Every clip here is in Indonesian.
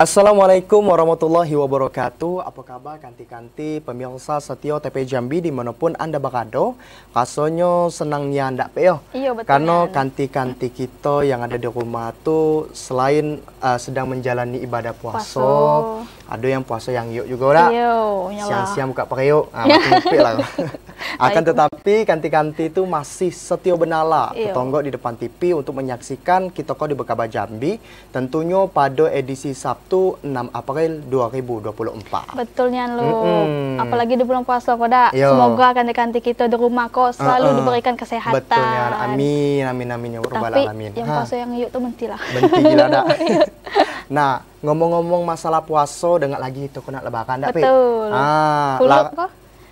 Assalamualaikum warahmatullahi wabarakatuh. Apa kabar kanti-kanti pemirsa setio TP Jambi di dimanapun anda berada. Kasonyo senangnya anda peo. Iya betul. Karena kanti-kanti kita yang ada di rumah tuh selain uh, sedang menjalani ibadah puasa ada yang puasa yang yuk juga lah. Siang-siang buka pakai yuk. Nah, lah. Akan tetapi kanti-kanti itu masih setio benala iya. ketonggo di depan TV untuk menyaksikan kita Kitoko di Bekaba Jambi tentunya pada edisi Sabtu 6 April 2024. Betulnya lo. Mm -mm. Apalagi di bulan puasa koda. Yo. Iya. Semoga kanti-kanti kita di rumah kok selalu uh -uh. diberikan kesehatan. Betulnya. Amin amin amin ya rabbal alamin. Yang ah. puasa yang yuk tuh mentilah. Mentilah dah. Iya. Nah, ngomong-ngomong masalah puasa dengan lagi itu kena lebakan ndak, Betul. Ah, Kuluk kok?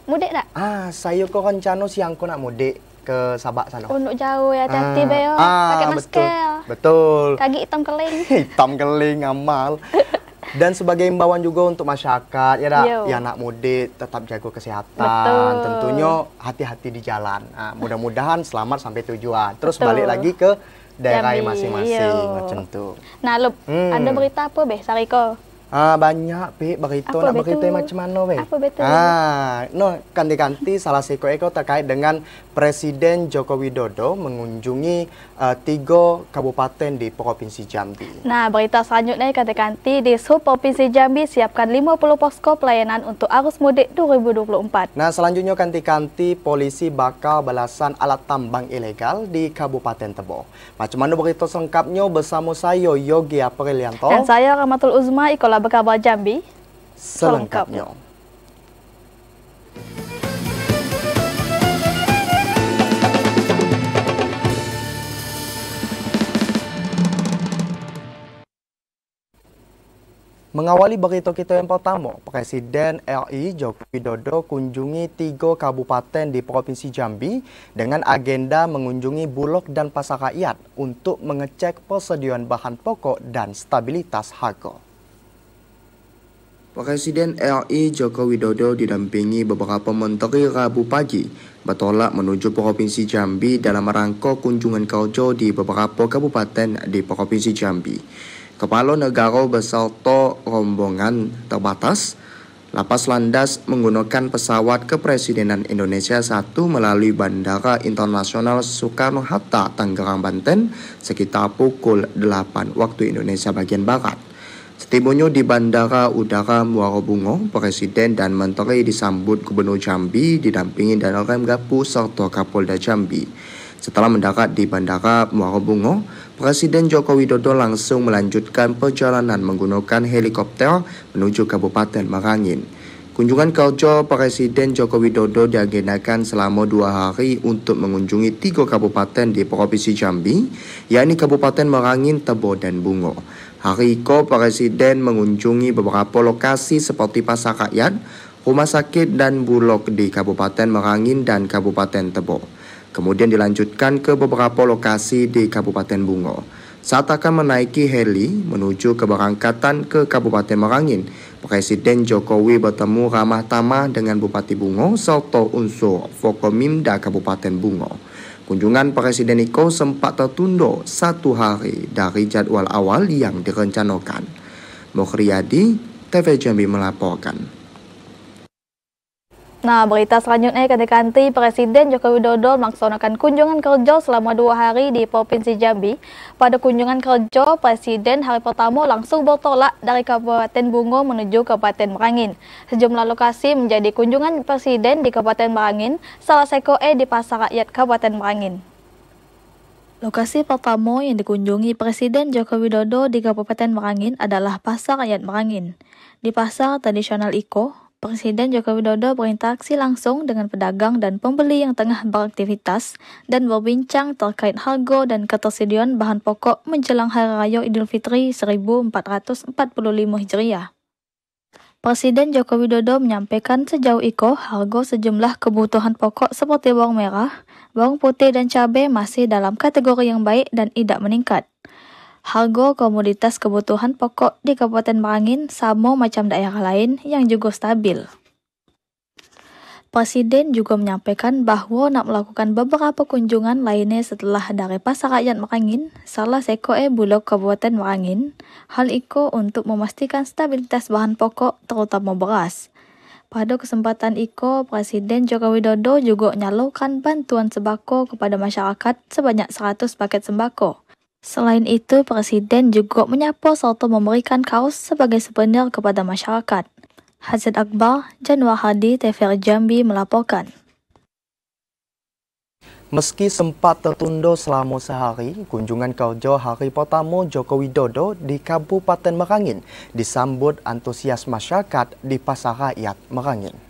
Mudik tidak? Ah, saya kok rencana siang kok nak mudik ke Sabak sana. Untuk jauh ya, hati-hati ah, bayo. Ah, Pakai masker. Betul. betul. Kaki hitam keling. hitam keling amal. Dan sebagai imbauan juga untuk masyarakat ya dak, ya anak mudik tetap jaga kesehatan. Betul. Tentunya hati-hati di jalan. Nah, mudah-mudahan selamat sampai tujuan. Terus Betul. balik lagi ke daerah masing-masing iya. macam tu. Nah, Lup, hmm. ada berita apa beh Sariko? Ah banyak pi begitu nak begitu macam mana Apa betul? Ah, no kanti-kanti salah seko eko terkait dengan Presiden Joko Widodo mengunjungi uh, tiga kabupaten di Provinsi Jambi. Nah, berita selanjutnya kanti-kanti di Sub Provinsi Jambi siapkan 50 posko pelayanan untuk arus mudik 2024. Nah, selanjutnya kanti-kanti polisi bakal balasan alat tambang ilegal di Kabupaten Tebo. Macam mana berita selengkapnya bersama saya Yogi Aprilianto dan saya Ramatul Uzma Ikola Inilah berkabar Jambi selengkapnya. Mengawali berita kita yang pertama, Presiden RI Joko Widodo kunjungi tiga kabupaten di Provinsi Jambi dengan agenda mengunjungi Bulog dan Pasar Rakyat untuk mengecek persediaan bahan pokok dan stabilitas harga. Presiden RI Joko Widodo didampingi beberapa menteri Rabu pagi bertolak menuju Provinsi Jambi dalam rangka kunjungan kerja di beberapa kabupaten di Provinsi Jambi. Kepala negara beserta rombongan terbatas Lapas landas menggunakan pesawat kepresidenan Indonesia 1 melalui Bandara Internasional Soekarno-Hatta, Tangerang, Banten sekitar pukul 8 waktu Indonesia bagian Barat. Setibanya di Bandara Udara Muara Bungo, Presiden dan Menteri disambut Gubernur Jambi didampingi Danrem Gapu serta Kapolda Jambi. Setelah mendarat di Bandara Muara Bungo, Presiden Joko Widodo langsung melanjutkan perjalanan menggunakan helikopter menuju Kabupaten Merangin. Kunjungan kerja Presiden Joko Widodo diagendakan selama dua hari untuk mengunjungi tiga kabupaten di Provinsi Jambi, yakni Kabupaten Merangin, Tebo, dan Bungo. Hari ko, Presiden mengunjungi beberapa lokasi seperti pasar rakyat, rumah sakit dan bulog di Kabupaten Merangin dan Kabupaten Tebo. Kemudian dilanjutkan ke beberapa lokasi di Kabupaten Bungo. Saat akan menaiki heli menuju keberangkatan ke Kabupaten Merangin, Presiden Jokowi bertemu ramah tamah dengan Bupati Bungo serta unsur Fokomimda Kabupaten Bungo. Kunjungan Presiden Niko sempat tertunda satu hari dari jadwal awal yang direncanakan. Mokriyadi, TV Jambi melaporkan. Nah, berita selanjutnya kanti-kanti Presiden Joko Widodo melaksanakan kunjungan kerja selama dua hari di Provinsi Jambi. Pada kunjungan kerja, Presiden hari pertama langsung bertolak dari Kabupaten Bungo menuju Kabupaten Merangin. Sejumlah lokasi menjadi kunjungan Presiden di Kabupaten Merangin, salah E di Pasar Rakyat Kabupaten Merangin. Lokasi pertama yang dikunjungi Presiden Joko Widodo di Kabupaten Merangin adalah Pasar Rakyat Merangin. Di pasar tradisional Iko, Presiden Joko Widodo berinteraksi langsung dengan pedagang dan pembeli yang tengah beraktivitas dan berbincang terkait harga dan ketersediaan bahan pokok menjelang Hari Raya Idul Fitri 1445 Hijriah. Presiden Joko Widodo menyampaikan sejauh iko harga sejumlah kebutuhan pokok seperti bawang merah, bawang putih, dan cabai masih dalam kategori yang baik dan tidak meningkat. Harga komoditas kebutuhan pokok di Kabupaten Merangin sama macam daerah lain yang juga stabil. Presiden juga menyampaikan bahwa nak melakukan beberapa kunjungan lainnya setelah dari Pasar Rakyat Merangin, salah sekoe Bulog Kabupaten Merangin, hal itu untuk memastikan stabilitas bahan pokok terutama beras. Pada kesempatan Iko, Presiden Joko Widodo juga menyalurkan bantuan sembako kepada masyarakat sebanyak 100 paket sembako. Selain itu, Presiden juga menyapa serta memberikan kaos sebagai souvenir kepada masyarakat. Hazid Akbar, Januar Hadi, TVR Jambi melaporkan. Meski sempat tertunda selama sehari, kunjungan kerja hari pertama Joko Widodo di Kabupaten Merangin disambut antusias masyarakat di Pasar Rakyat Merangin.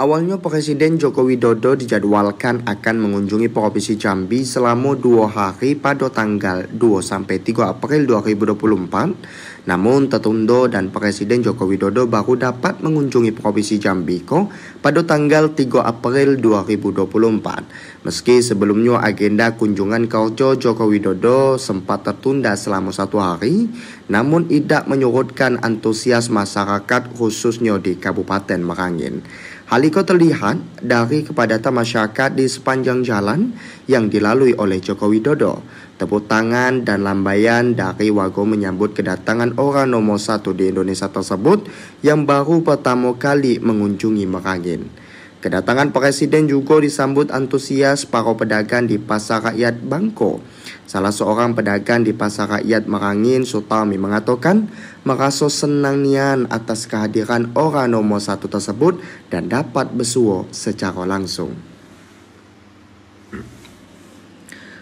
Awalnya Presiden Joko Widodo dijadwalkan akan mengunjungi Provinsi Jambi selama dua hari pada tanggal 2-3 April 2024. Namun tertunda dan Presiden Joko Widodo baru dapat mengunjungi Provinsi Jambi ko pada tanggal 3 April 2024. Meski sebelumnya agenda kunjungan kerja Joko Widodo sempat tertunda selama satu hari, namun tidak menyurutkan antusias masyarakat khususnya di Kabupaten Merangin. Hal itu terlihat dari kepadatan masyarakat di sepanjang jalan yang dilalui oleh Joko Widodo. Tepuk tangan dan lambaian dari Wago menyambut kedatangan orang nomor satu di Indonesia tersebut yang baru pertama kali mengunjungi Merangin. Kedatangan Presiden juga disambut antusias para pedagang di Pasar Rakyat Bangko Salah seorang pedagang di pasar rakyat Merangin, Sutami mengatakan, merasa senang nian atas kehadiran orang nomor satu tersebut dan dapat bersuo secara langsung.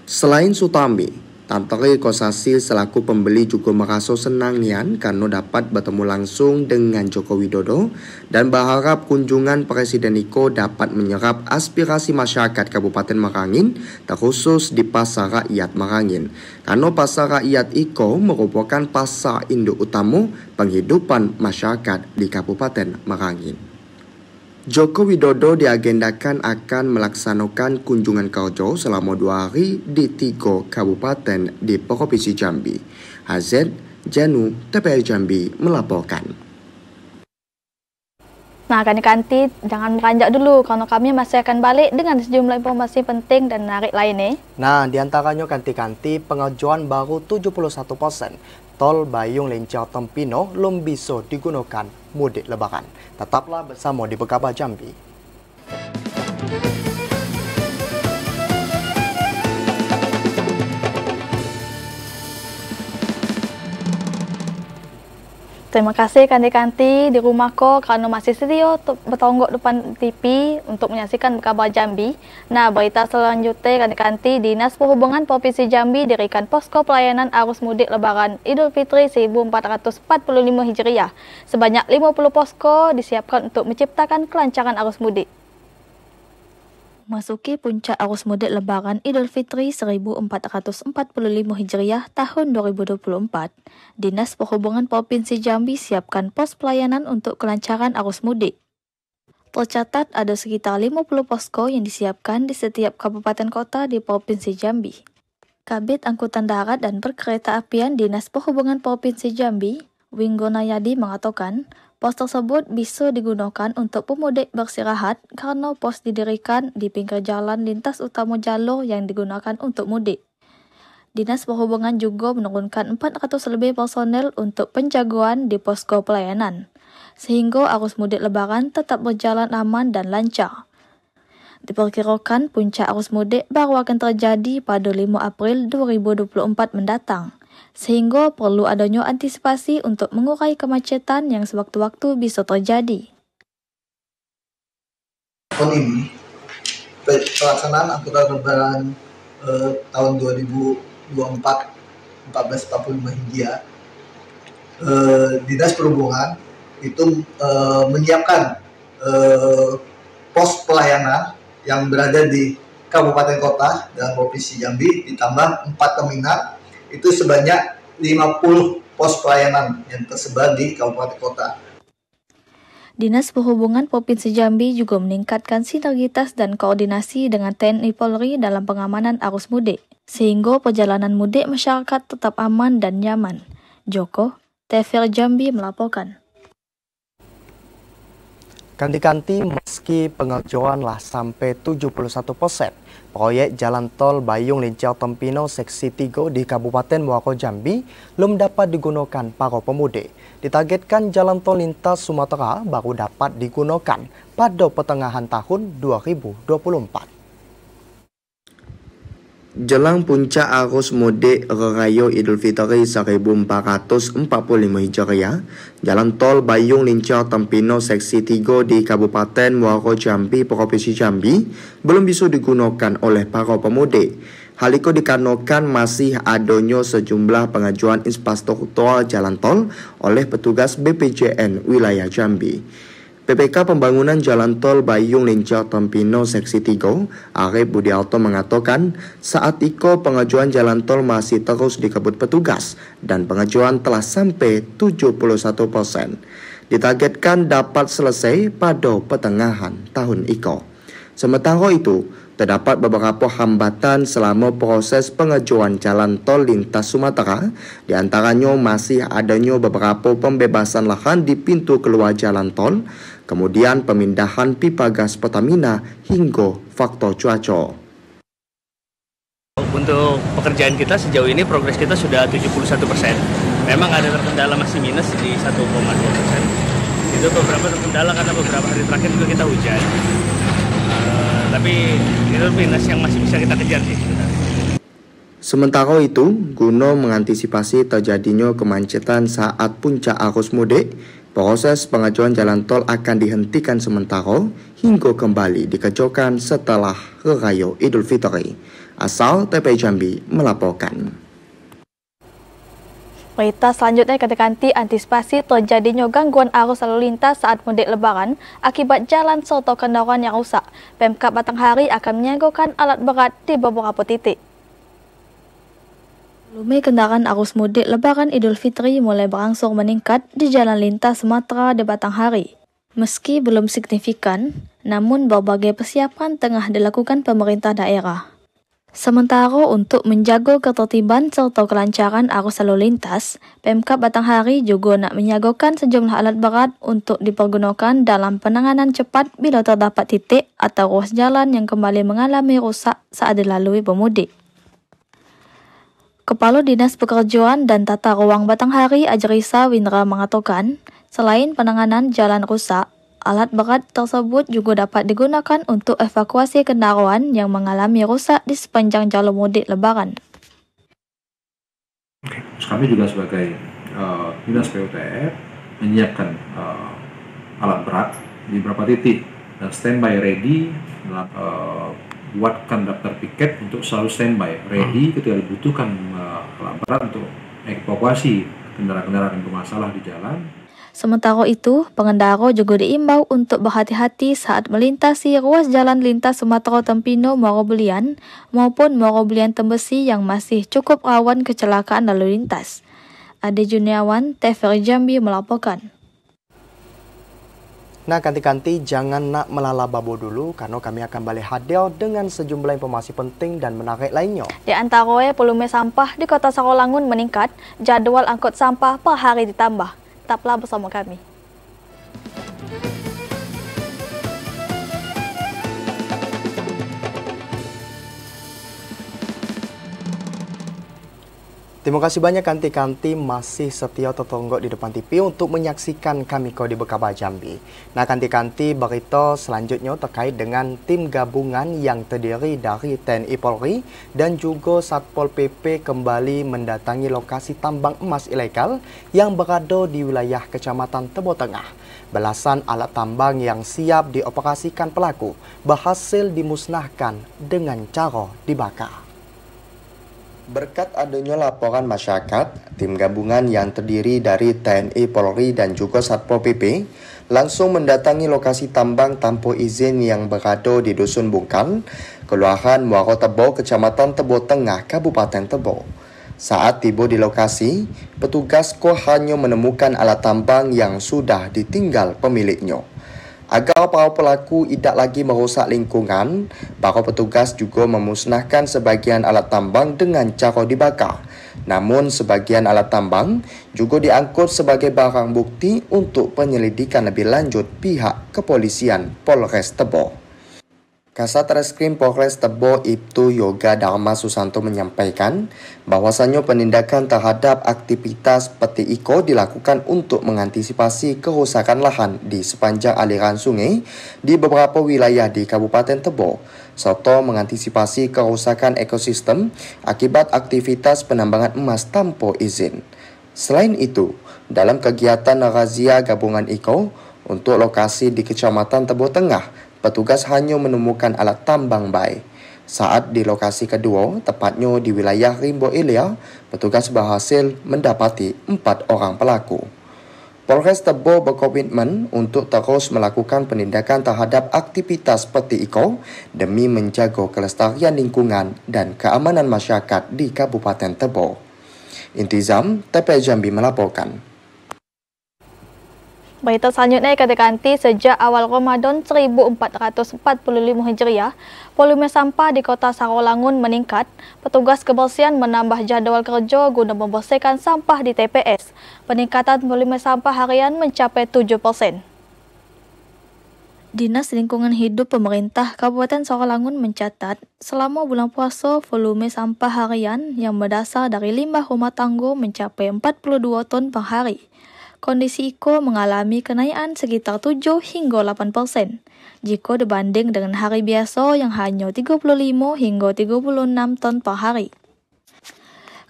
Selain Sutami, Tantoke Kosasi selaku pembeli juga merasa senang Nian karena dapat bertemu langsung dengan Joko Widodo dan berharap kunjungan Presiden Niko dapat menyerap aspirasi masyarakat Kabupaten Merangin terkhusus di Pasar Rakyat Merangin. Karena Pasar Rakyat Iko merupakan pasar induk utama penghidupan masyarakat di Kabupaten Merangin. Joko Widodo diagendakan akan melaksanakan kunjungan kerja selama dua hari di tiga kabupaten di Provinsi Jambi. HZ, Janu, TPR Jambi melaporkan. Nah, kan kanti jangan meranjak dulu karena kami masih akan balik dengan sejumlah informasi penting dan menarik lainnya. Nah, diantaranya kanti-kanti pengajuan baru 71% tol Bayung Lencau Tempino belum bisa digunakan mudik lebaran. Tetaplah bersama di Bekapa Jambi. Terima kasih kanti-kanti di rumah kok karena masih setia oh, bertonggok depan TV untuk menyaksikan kabar Jambi. Nah, berita selanjutnya kanti-kanti Dinas Perhubungan Provinsi Jambi dirikan posko pelayanan arus mudik lebaran Idul Fitri 1445 Hijriah. Sebanyak 50 posko disiapkan untuk menciptakan kelancaran arus mudik memasuki puncak arus mudik Lebaran Idul Fitri 1445 Hijriah tahun 2024, Dinas Perhubungan Provinsi Jambi siapkan pos pelayanan untuk kelancaran arus mudik. Tercatat ada sekitar 50 posko yang disiapkan di setiap kabupaten kota di Provinsi Jambi. Kabit Angkutan Darat dan Perkereta Apian Dinas Perhubungan Provinsi Jambi, Winggo Nayadi mengatakan, Pos tersebut bisa digunakan untuk pemudik bersirahat karena pos didirikan di pinggir jalan lintas utama jalur yang digunakan untuk mudik. Dinas Perhubungan juga menurunkan 400 lebih personel untuk penjagaan di posko pelayanan, sehingga arus mudik lebaran tetap berjalan aman dan lancar. Diperkirakan puncak arus mudik baru akan terjadi pada 5 April 2024 mendatang sehingga perlu adanya antisipasi untuk mengurai kemacetan yang sewaktu-waktu bisa terjadi. Tahun ini, pelaksanaan angkutan lebaran eh, tahun 2024 1445 Hijriah, eh, Dinas Perhubungan itu eh, menyiapkan eh, pos pelayanan yang berada di kabupaten kota dan provinsi Jambi ditambah empat terminal itu sebanyak 50 pos pelayanan yang tersebar di kabupaten kota. Dinas Perhubungan Provinsi Jambi juga meningkatkan sinergitas dan koordinasi dengan TNI Polri dalam pengamanan arus mudik, sehingga perjalanan mudik masyarakat tetap aman dan nyaman. Joko, TVR Jambi melaporkan. Kanti-kanti memiliki pengerjaan lah sampai 71 persen. Proyek Jalan Tol Bayung Lincau Tempino Seksi 3 di Kabupaten Muako Jambi belum dapat digunakan para pemudik. Ditargetkan Jalan Tol Lintas Sumatera baru dapat digunakan pada pertengahan tahun 2024. Jelang puncak arus mudik Raya Idul Fitri 1445 Hijriah, Jalan Tol Bayung Lincar Tempino Seksi 3 di Kabupaten Muaro Jambi, Provinsi Jambi, belum bisa digunakan oleh para pemudik. Hal itu dikarenakan masih adanya sejumlah pengajuan infrastruktur jalan tol oleh petugas BPJN wilayah Jambi. PPK Pembangunan Jalan Tol Bayung Lincao Tempino Seksi 3, Arif Budialto mengatakan, saat Iko pengajuan jalan tol masih terus dikebut petugas dan pengajuan telah sampai 71 persen. Ditargetkan dapat selesai pada pertengahan tahun Iko. Sementara itu, terdapat beberapa hambatan selama proses pengajuan jalan tol lintas Sumatera, diantaranya masih adanya beberapa pembebasan lahan di pintu keluar jalan tol, kemudian pemindahan pipa gas Pertamina hingga faktor cuaca. Untuk pekerjaan kita sejauh ini progres kita sudah 71 persen. Memang ada terkendala masih minus di 1,2 persen. Itu beberapa terkendala karena beberapa hari terakhir juga kita hujan. Uh, tapi itu minus yang masih bisa kita kejar sih. Sementara itu, Guno mengantisipasi terjadinya kemacetan saat puncak arus mudik Proses pengajuan jalan tol akan dihentikan sementara hingga kembali dikecohkan setelah Raya Idul Fitri. Asal TP Jambi melaporkan. Berita selanjutnya kata-kanti antisipasi terjadinya gangguan arus lalu lintas saat mudik lebaran akibat jalan serta kendaraan yang rusak. Pemkap Batanghari akan menyegokan alat berat di beberapa titik. Lume kendaraan arus mudik lebaran Idul Fitri mulai berangsur meningkat di jalan lintas Sumatera di Batang Hari. Meski belum signifikan, namun berbagai persiapan tengah dilakukan pemerintah daerah. Sementara untuk menjaga ketertiban serta kelancaran arus lalu lintas, Pemkap Batanghari juga nak menyiagakan sejumlah alat berat untuk dipergunakan dalam penanganan cepat bila terdapat titik atau ruas jalan yang kembali mengalami rusak saat dilalui pemudik. Kepala Dinas Pekerjaan dan Tata Ruang Batanghari Ajarisa Winra mengatakan, selain penanganan jalan rusak, alat berat tersebut juga dapat digunakan untuk evakuasi kendaraan yang mengalami rusak di sepanjang jalur mudik lebaran. Kami juga sebagai uh, Dinas PUTR menyiapkan uh, alat berat di beberapa titik dan standby ready dalam uh, buatkan daftar piket untuk selalu standby, ready hmm. ketika dibutuhkan uh, untuk evakuasi kendaraan-kendaraan yang bermasalah di jalan. Sementara itu, pengendara juga diimbau untuk berhati-hati saat melintasi ruas jalan lintas Sumatera Tempino Morobelian maupun Morobelian Tembesi yang masih cukup rawan kecelakaan lalu lintas. Ade Juniawan, TVRI Jambi melaporkan. Nah, kanti-kanti jangan nak babo dulu karena kami akan balik hadir dengan sejumlah informasi penting dan menarik lainnya. Di antara volume sampah di Kota Sarolangun meningkat, jadwal angkut sampah per hari ditambah. Tetaplah bersama kami. Terima kasih banyak kanti-kanti masih setia tertonggok di depan TV untuk menyaksikan kami kau di Bekaba Jambi. Nah kanti-kanti berita selanjutnya terkait dengan tim gabungan yang terdiri dari TNI Polri dan juga Satpol PP kembali mendatangi lokasi tambang emas ilegal yang berada di wilayah Kecamatan Tebo Tengah. Belasan alat tambang yang siap dioperasikan pelaku berhasil dimusnahkan dengan cara dibakar. Berkat adanya laporan masyarakat, tim gabungan yang terdiri dari TNI, Polri, dan juga Satpol PP langsung mendatangi lokasi tambang tanpa izin yang berada di Dusun Bungkal, Kelurahan Muaro Tebo, Kecamatan Tebo Tengah, Kabupaten Tebo. Saat tiba di lokasi, petugas ko hanya menemukan alat tambang yang sudah ditinggal pemiliknya. Agar para pelaku tidak lagi merusak lingkungan, para petugas juga memusnahkan sebagian alat tambang dengan cara dibakar. Namun sebagian alat tambang juga diangkut sebagai barang bukti untuk penyelidikan lebih lanjut pihak kepolisian Polres Tebo. Kasat Reskrim Polres Tebo Ibtu Yoga Dharma Susanto menyampaikan bahwasannya penindakan terhadap aktivitas peti iko dilakukan untuk mengantisipasi kerusakan lahan di sepanjang aliran sungai di beberapa wilayah di Kabupaten Tebo, serta mengantisipasi kerusakan ekosistem akibat aktivitas penambangan emas tanpa izin. Selain itu, dalam kegiatan razia gabungan iko untuk lokasi di Kecamatan Tebo Tengah, petugas hanya menemukan alat tambang bay. Saat di lokasi kedua, tepatnya di wilayah Rimbo Ilia, petugas berhasil mendapati empat orang pelaku. Polres Tebo berkomitmen untuk terus melakukan penindakan terhadap aktivitas peti iko demi menjaga kelestarian lingkungan dan keamanan masyarakat di Kabupaten Tebo. Intizam, TP Jambi melaporkan. Berita selanjutnya kata ganti sejak awal Ramadan 1445 Hijriah, volume sampah di kota Sarolangun meningkat. Petugas kebersihan menambah jadwal kerja guna membersihkan sampah di TPS. Peningkatan volume sampah harian mencapai 7 persen. Dinas Lingkungan Hidup Pemerintah Kabupaten Sorolangun mencatat, selama bulan puasa, volume sampah harian yang berdasar dari limbah rumah tangga mencapai 42 ton per hari kondisi Iko mengalami kenaikan sekitar 7 hingga 8 persen jika dibanding dengan hari biasa yang hanya 35 hingga 36 ton per hari.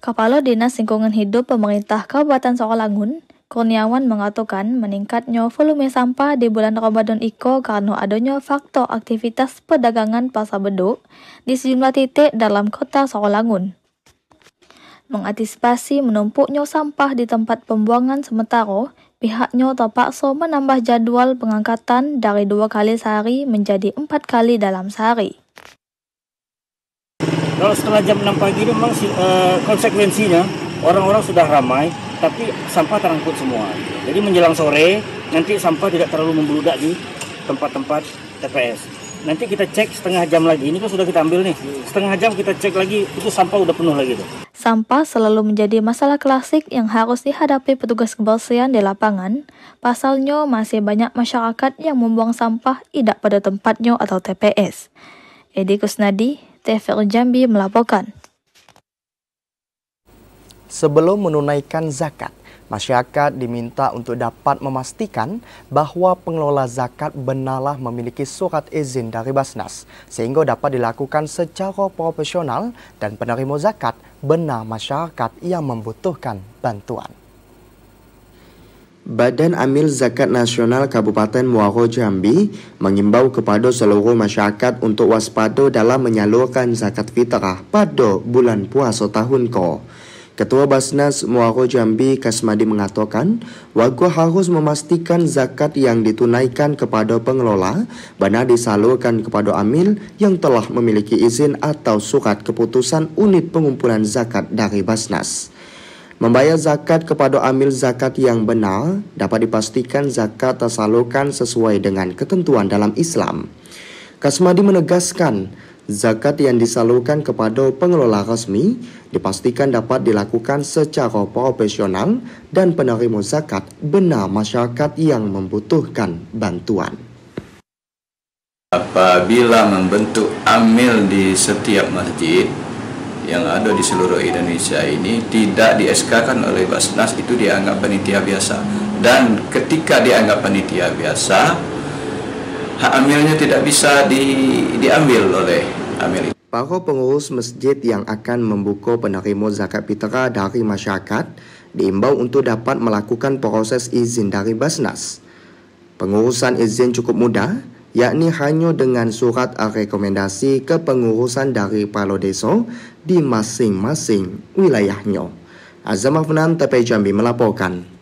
Kepala Dinas Lingkungan Hidup Pemerintah Kabupaten Sokolangun, Kurniawan mengatakan meningkatnya volume sampah di bulan Ramadan Iko karena adanya faktor aktivitas perdagangan pasar beduk di sejumlah titik dalam kota Sokolangun. Mengantisipasi menumpuknya sampah di tempat pembuangan sementara, pihaknya terpaksa menambah jadwal pengangkatan dari dua kali sehari menjadi empat kali dalam sehari. Kalau setelah jam 6 pagi memang uh, konsekuensinya orang-orang sudah ramai, tapi sampah terangkut semua. Jadi menjelang sore, nanti sampah tidak terlalu membeludak di tempat-tempat TPS nanti kita cek setengah jam lagi. Ini kan sudah kita ambil nih. Hmm. Setengah jam kita cek lagi itu sampah udah penuh lagi tuh. Sampah selalu menjadi masalah klasik yang harus dihadapi petugas kebersihan di lapangan. Pasalnya masih banyak masyarakat yang membuang sampah tidak pada tempatnya atau TPS. Edi Kusnadi, TVR Jambi melaporkan. Sebelum menunaikan zakat, Masyarakat diminta untuk dapat memastikan bahwa pengelola zakat benarlah memiliki surat izin dari Basnas sehingga dapat dilakukan secara profesional dan penerima zakat benar masyarakat yang membutuhkan bantuan. Badan Amil Zakat Nasional Kabupaten Muaro Jambi mengimbau kepada seluruh masyarakat untuk waspada dalam menyalurkan zakat fitrah pada bulan puasa tahun ko. Ketua Basnas Muaro Jambi Kasmadi mengatakan, Wago harus memastikan zakat yang ditunaikan kepada pengelola benar disalurkan kepada amil yang telah memiliki izin atau surat keputusan unit pengumpulan zakat dari Basnas. Membayar zakat kepada amil zakat yang benar dapat dipastikan zakat tersalurkan sesuai dengan ketentuan dalam Islam. Kasmadi menegaskan, zakat yang disalurkan kepada pengelola resmi dipastikan dapat dilakukan secara profesional dan penerima zakat benar masyarakat yang membutuhkan bantuan. Apabila membentuk amil di setiap masjid yang ada di seluruh Indonesia ini tidak di SK-kan oleh Basnas itu dianggap panitia biasa dan ketika dianggap panitia biasa hak amilnya tidak bisa di, diambil oleh amil. Para pengurus masjid yang akan membuka penerima zakat fitrah dari masyarakat diimbau untuk dapat melakukan proses izin dari Basnas. Pengurusan izin cukup mudah, yakni hanya dengan surat rekomendasi kepengurusan dari Palodeso di masing-masing wilayahnya. Azam Afnan, TP Jambi melaporkan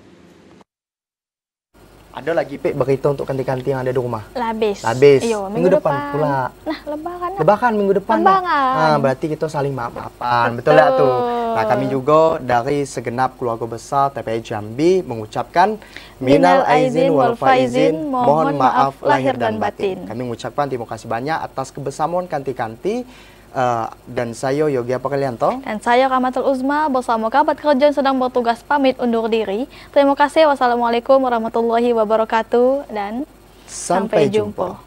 ada lagi Pek berita untuk kanti-kanti yang ada di rumah. Labis. Labis. Iyo, minggu, minggu depan. depan pula. Nah, lebaran. Lebaran minggu depan. Lebaran. Nah, nah berarti kita saling maaf-maafan. Betul enggak tuh? Nah, kami juga dari segenap keluarga besar TPI Jambi mengucapkan minal aizin wal faizin, mohon maaf lahir dan batin. Kami mengucapkan terima kasih banyak atas kebersamaan kanti-kanti Uh, dan saya Yogi Apakalianto. Dan saya Kamatul Uzma bersama kabar kerja yang sedang bertugas pamit undur diri. Terima kasih. Wassalamualaikum warahmatullahi wabarakatuh dan sampai, sampai jumpa. jumpa.